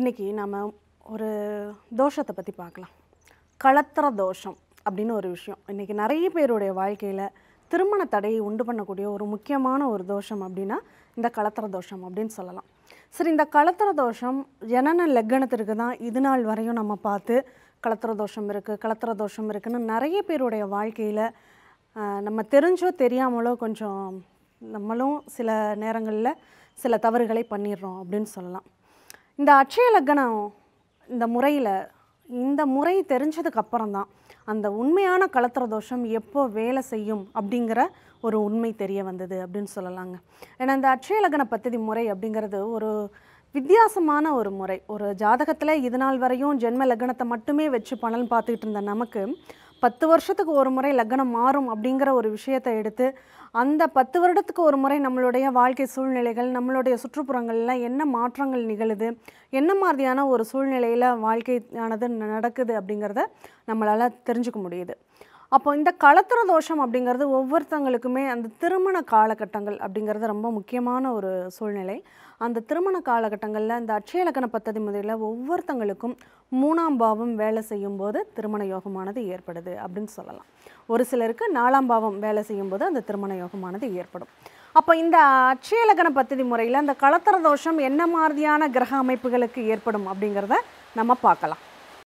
இன்றைக்கி நம்ம ஒரு தோஷத்தை பற்றி பார்க்கலாம் கலத்திர தோஷம் அப்படின்னு ஒரு விஷயம் இன்றைக்கி நிறைய பேருடைய வாழ்க்கையில் திருமண தடையை உண்டு பண்ணக்கூடிய ஒரு முக்கியமான ஒரு தோஷம் அப்படின்னா இந்த கலத்திர தோஷம் அப்படின்னு சொல்லலாம் சரி இந்த கலத்திர தோஷம் ஜனன லக்கணத்திற்கு தான் இது நாள் வரையும் நம்ம பார்த்து கலத்திர தோஷம் இருக்குது கலத்திர தோஷம் இருக்குதுன்னு நிறைய பேருடைய வாழ்க்கையில் நம்ம தெரிஞ்சோ தெரியாமலோ கொஞ்சம் நம்மளும் சில நேரங்களில் சில தவறுகளை பண்ணிடுறோம் அப்படின்னு சொல்லலாம் இந்த அட்சய லக்னம் இந்த முறையில் இந்த முறை தெரிஞ்சதுக்கு அப்புறம் தான் அந்த உண்மையான கலத்திர தோஷம் எப்போ வேலை செய்யும் அப்படிங்கிற ஒரு உண்மை தெரிய வந்தது அப்படின்னு சொல்லலாங்க ஏன்னா இந்த அட்சய லக்ன பத்ததி முறை அப்படிங்கிறது ஒரு வித்தியாசமான ஒரு முறை ஒரு ஜாதகத்தில் இது நாள் வரையும் ஜென்ம லக்னத்தை மட்டுமே வச்சு பலன் பார்த்துக்கிட்டு இருந்த நமக்கு பத்து வருஷத்துக்கு ஒரு முறை லக்னம் மாறும் அப்படிங்கிற ஒரு விஷயத்தை எடுத்து அந்த பத்து வருடத்துக்கு ஒரு முறை நம்மளுடைய வாழ்க்கை சூழ்நிலைகள் நம்மளுடைய சுற்றுப்புறங்களில் என்ன மாற்றங்கள் நிகழுது என்ன மாதிரியான ஒரு சூழ்நிலையில் வாழ்க்கையானது நடக்குது அப்படிங்கிறத நம்மளால் தெரிஞ்சுக்க முடியுது அப்போ இந்த கலத்திர தோஷம் அப்படிங்கிறது ஒவ்வொருத்தங்களுக்குமே அந்த திருமண காலகட்டங்கள் அப்படிங்கிறது ரொம்ப முக்கியமான ஒரு சூழ்நிலை அந்த திருமண காலகட்டங்களில் இந்த அட்சயலக்கண பத்ததி முறையில் ஒவ்வொருத்தங்களுக்கும் மூணாம் பாவம் வேலை செய்யும் போது திருமண யோகமானது ஏற்படுது அப்படின்னு சொல்லலாம் ஒரு சிலருக்கு நாலாம் பாவம் வேலை செய்யும் போது அந்த திருமண யோகமானது ஏற்படும் அப்போ இந்த அட்சயலக்கண பத்ததி முறையில் அந்த கலத்திர தோஷம் என்ன மாதிரியான கிரக அமைப்புகளுக்கு ஏற்படும் அப்படிங்கிறத நம்ம பார்க்கலாம்